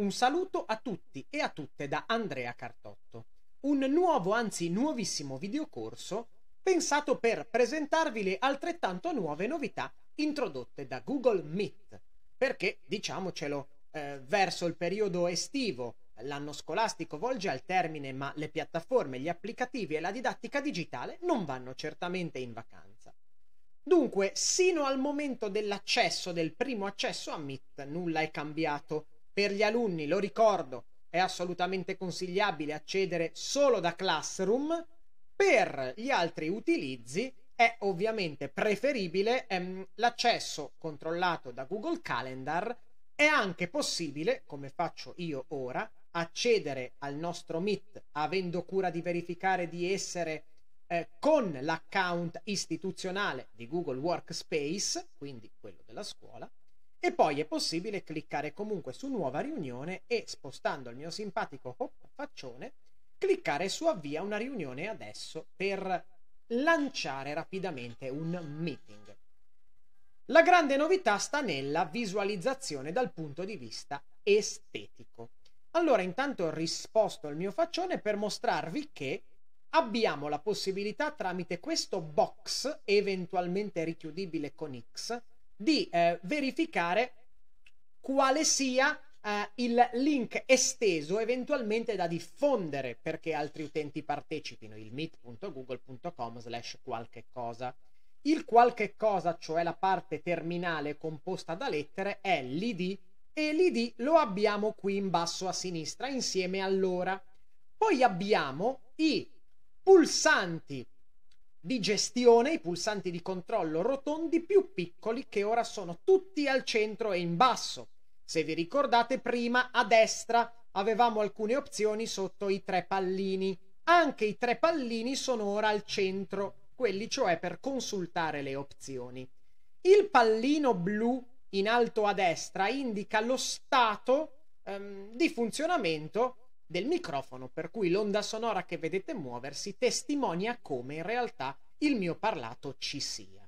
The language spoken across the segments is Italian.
Un saluto a tutti e a tutte da Andrea Cartotto. Un nuovo, anzi nuovissimo videocorso pensato per presentarvi le altrettanto nuove novità introdotte da Google Meet. Perché, diciamocelo, eh, verso il periodo estivo l'anno scolastico volge al termine, ma le piattaforme, gli applicativi e la didattica digitale non vanno certamente in vacanza. Dunque, sino al momento dell'accesso, del primo accesso a Meet, nulla è cambiato per gli alunni, lo ricordo, è assolutamente consigliabile accedere solo da Classroom, per gli altri utilizzi è ovviamente preferibile ehm, l'accesso controllato da Google Calendar. È anche possibile, come faccio io ora, accedere al nostro Meet avendo cura di verificare di essere eh, con l'account istituzionale di Google Workspace, quindi quello della scuola, e poi è possibile cliccare comunque su nuova riunione e spostando il mio simpatico faccione cliccare su avvia una riunione adesso per lanciare rapidamente un meeting. La grande novità sta nella visualizzazione dal punto di vista estetico. Allora intanto ho risposto al mio faccione per mostrarvi che abbiamo la possibilità tramite questo box eventualmente richiudibile con X di eh, verificare quale sia eh, il link esteso eventualmente da diffondere perché altri utenti partecipino, il meet.google.com slash qualche cosa. Il qualche cosa, cioè la parte terminale composta da lettere, è l'id e l'id lo abbiamo qui in basso a sinistra insieme all'ora. Poi abbiamo i pulsanti di gestione, i pulsanti di controllo rotondi più piccoli che ora sono tutti al centro e in basso. Se vi ricordate prima a destra avevamo alcune opzioni sotto i tre pallini. Anche i tre pallini sono ora al centro, quelli cioè per consultare le opzioni. Il pallino blu in alto a destra indica lo stato ehm, di funzionamento del microfono, per cui l'onda sonora che vedete muoversi testimonia come in realtà il mio parlato ci sia.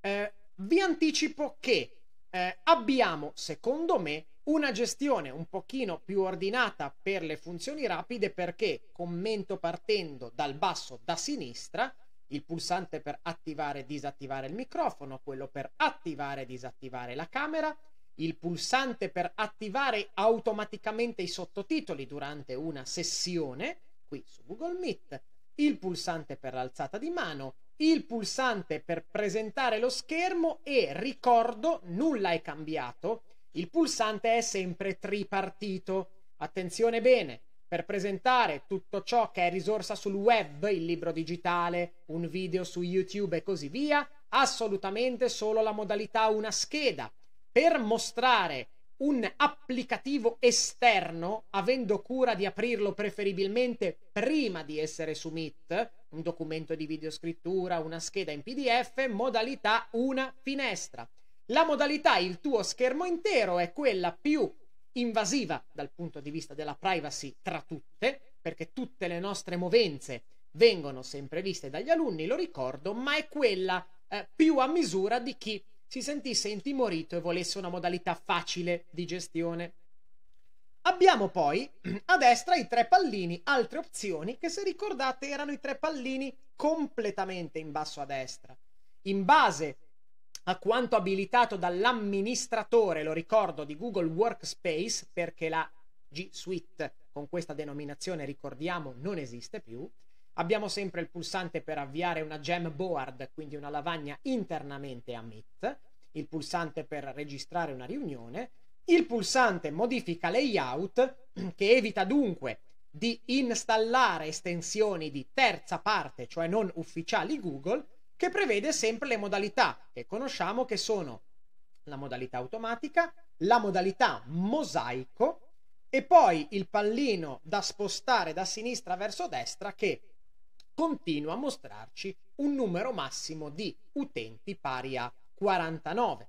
Eh, vi anticipo che eh, abbiamo, secondo me, una gestione un pochino più ordinata per le funzioni rapide perché commento partendo dal basso da sinistra, il pulsante per attivare e disattivare il microfono, quello per attivare e disattivare la camera, il pulsante per attivare automaticamente i sottotitoli durante una sessione, qui su Google Meet, il pulsante per l'alzata di mano, il pulsante per presentare lo schermo e ricordo, nulla è cambiato, il pulsante è sempre tripartito. Attenzione bene, per presentare tutto ciò che è risorsa sul web, il libro digitale, un video su YouTube e così via, assolutamente solo la modalità una scheda per mostrare un applicativo esterno, avendo cura di aprirlo preferibilmente prima di essere su Meet, un documento di videoscrittura, una scheda in PDF, modalità una finestra. La modalità il tuo schermo intero è quella più invasiva dal punto di vista della privacy tra tutte, perché tutte le nostre movenze vengono sempre viste dagli alunni, lo ricordo, ma è quella eh, più a misura di chi si sentisse intimorito e volesse una modalità facile di gestione. Abbiamo poi a destra i tre pallini, altre opzioni che se ricordate erano i tre pallini completamente in basso a destra. In base a quanto abilitato dall'amministratore, lo ricordo, di Google Workspace, perché la G Suite con questa denominazione ricordiamo non esiste più, Abbiamo sempre il pulsante per avviare una gem board, quindi una lavagna internamente a Meet, il pulsante per registrare una riunione, il pulsante modifica layout che evita dunque di installare estensioni di terza parte, cioè non ufficiali Google, che prevede sempre le modalità che conosciamo che sono la modalità automatica, la modalità mosaico e poi il pallino da spostare da sinistra verso destra che continua a mostrarci un numero massimo di utenti pari a 49.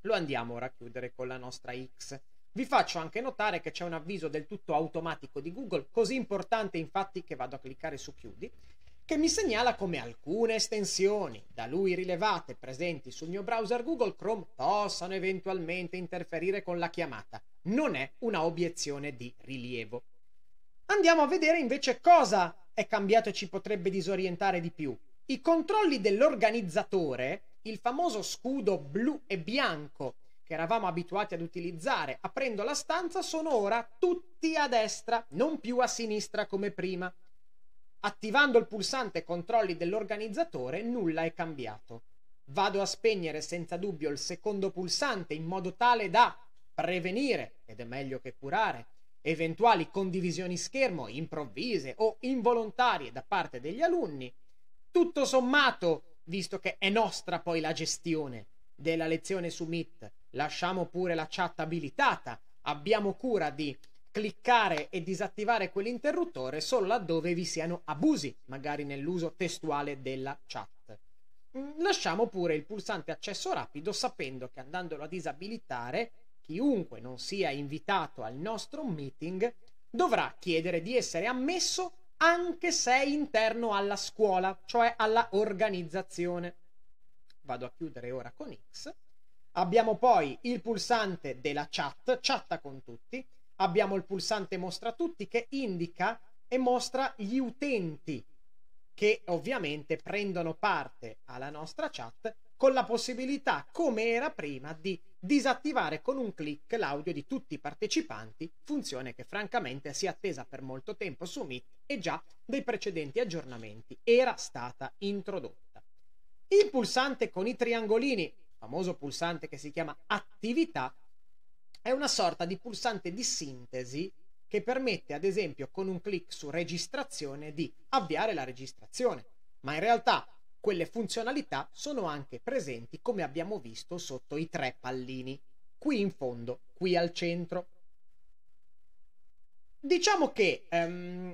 Lo andiamo ora a chiudere con la nostra X. Vi faccio anche notare che c'è un avviso del tutto automatico di Google, così importante infatti che vado a cliccare su chiudi, che mi segnala come alcune estensioni da lui rilevate presenti sul mio browser Google Chrome possano eventualmente interferire con la chiamata. Non è una obiezione di rilievo. Andiamo a vedere invece cosa è cambiato e ci potrebbe disorientare di più. I controlli dell'organizzatore, il famoso scudo blu e bianco che eravamo abituati ad utilizzare aprendo la stanza, sono ora tutti a destra, non più a sinistra come prima. Attivando il pulsante controlli dell'organizzatore nulla è cambiato. Vado a spegnere senza dubbio il secondo pulsante in modo tale da prevenire, ed è meglio che curare, eventuali condivisioni schermo improvvise o involontarie da parte degli alunni. Tutto sommato, visto che è nostra poi la gestione della lezione su Meet, lasciamo pure la chat abilitata, abbiamo cura di cliccare e disattivare quell'interruttore solo laddove vi siano abusi, magari nell'uso testuale della chat. Mm, lasciamo pure il pulsante accesso rapido sapendo che andandolo a disabilitare Chiunque non sia invitato al nostro meeting dovrà chiedere di essere ammesso anche se è interno alla scuola, cioè alla organizzazione. Vado a chiudere ora con X. Abbiamo poi il pulsante della chat, chatta con tutti. Abbiamo il pulsante mostra tutti che indica e mostra gli utenti che ovviamente prendono parte alla nostra chat con la possibilità, come era prima, di disattivare con un clic l'audio di tutti i partecipanti, funzione che francamente si è attesa per molto tempo su Meet e già dei precedenti aggiornamenti era stata introdotta. Il pulsante con i triangolini, famoso pulsante che si chiama attività, è una sorta di pulsante di sintesi che permette ad esempio con un clic su registrazione di avviare la registrazione, ma in realtà quelle funzionalità sono anche presenti come abbiamo visto sotto i tre pallini, qui in fondo, qui al centro. Diciamo che um,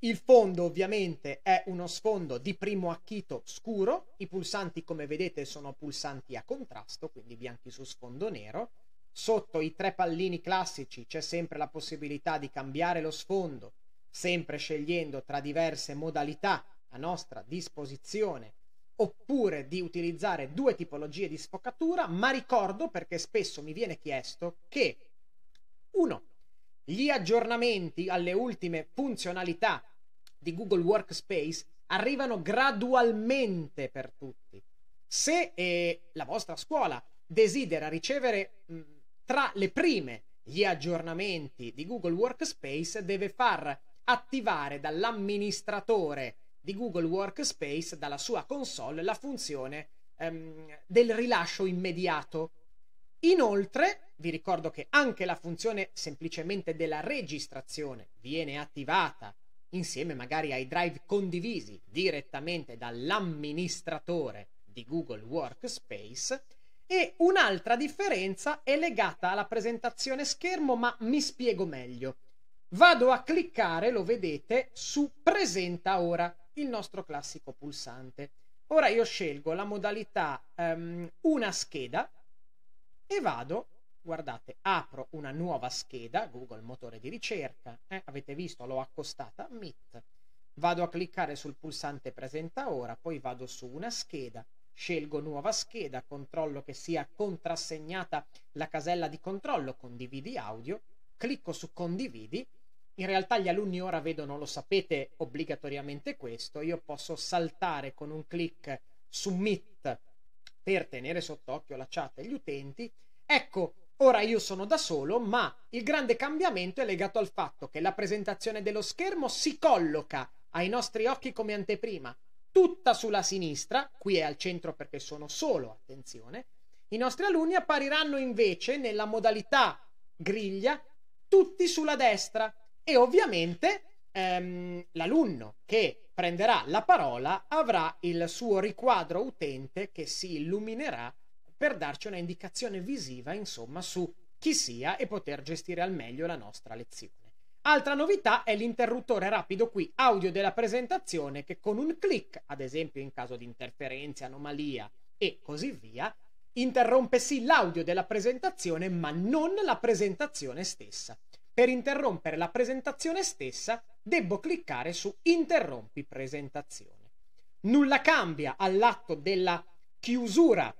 il fondo ovviamente è uno sfondo di primo acchito scuro, i pulsanti come vedete sono pulsanti a contrasto, quindi bianchi su sfondo nero. Sotto i tre pallini classici c'è sempre la possibilità di cambiare lo sfondo, sempre scegliendo tra diverse modalità a nostra disposizione oppure di utilizzare due tipologie di sfocatura, ma ricordo perché spesso mi viene chiesto che 1. Gli aggiornamenti alle ultime funzionalità di Google Workspace arrivano gradualmente per tutti. Se eh, la vostra scuola desidera ricevere mh, mm, tra le prime gli aggiornamenti di Google Workspace, deve far attivare dall'amministratore di Google Workspace dalla sua console la funzione ehm, del rilascio immediato. Inoltre, vi ricordo che anche la funzione semplicemente della registrazione viene attivata insieme magari ai drive condivisi direttamente dall'amministratore di Google Workspace e un'altra differenza è legata alla presentazione schermo, ma mi spiego meglio. Vado a cliccare, lo vedete, su presenta ora il nostro classico pulsante. Ora io scelgo la modalità um, una scheda e vado, guardate, apro una nuova scheda, Google motore di ricerca, eh, avete visto, l'ho accostata, Meet. Vado a cliccare sul pulsante presenta ora, poi vado su una scheda, scelgo nuova scheda, controllo che sia contrassegnata la casella di controllo condividi audio, clicco su condividi in realtà gli alunni ora vedono, lo sapete obbligatoriamente questo, io posso saltare con un clic su Meet per tenere sott'occhio la chat e gli utenti. Ecco, ora io sono da solo, ma il grande cambiamento è legato al fatto che la presentazione dello schermo si colloca ai nostri occhi come anteprima, tutta sulla sinistra, qui è al centro perché sono solo, attenzione, i nostri alunni appariranno invece nella modalità griglia tutti sulla destra, e ovviamente ehm, l'alunno che prenderà la parola avrà il suo riquadro utente che si illuminerà per darci una indicazione visiva, insomma, su chi sia e poter gestire al meglio la nostra lezione. Altra novità è l'interruttore rapido qui audio della presentazione che con un clic, ad esempio in caso di interferenze, anomalia e così via, interrompe sì l'audio della presentazione ma non la presentazione stessa. Per interrompere la presentazione stessa debbo cliccare su Interrompi presentazione. Nulla cambia all'atto della chiusura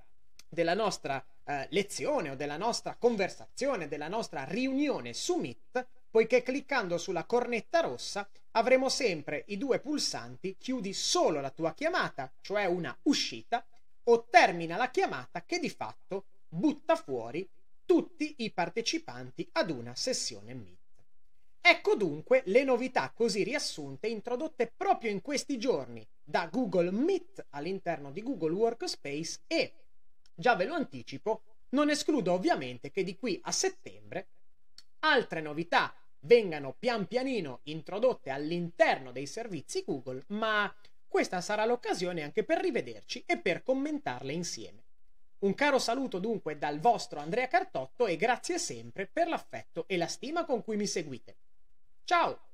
della nostra eh, lezione o della nostra conversazione, della nostra riunione su Meet, poiché cliccando sulla cornetta rossa avremo sempre i due pulsanti chiudi solo la tua chiamata, cioè una uscita, o termina la chiamata che di fatto butta fuori tutti i partecipanti ad una sessione Meet. Ecco dunque le novità così riassunte introdotte proprio in questi giorni da Google Meet all'interno di Google Workspace e, già ve lo anticipo, non escludo ovviamente che di qui a settembre altre novità vengano pian pianino introdotte all'interno dei servizi Google, ma questa sarà l'occasione anche per rivederci e per commentarle insieme. Un caro saluto dunque dal vostro Andrea Cartotto e grazie sempre per l'affetto e la stima con cui mi seguite. Ciao!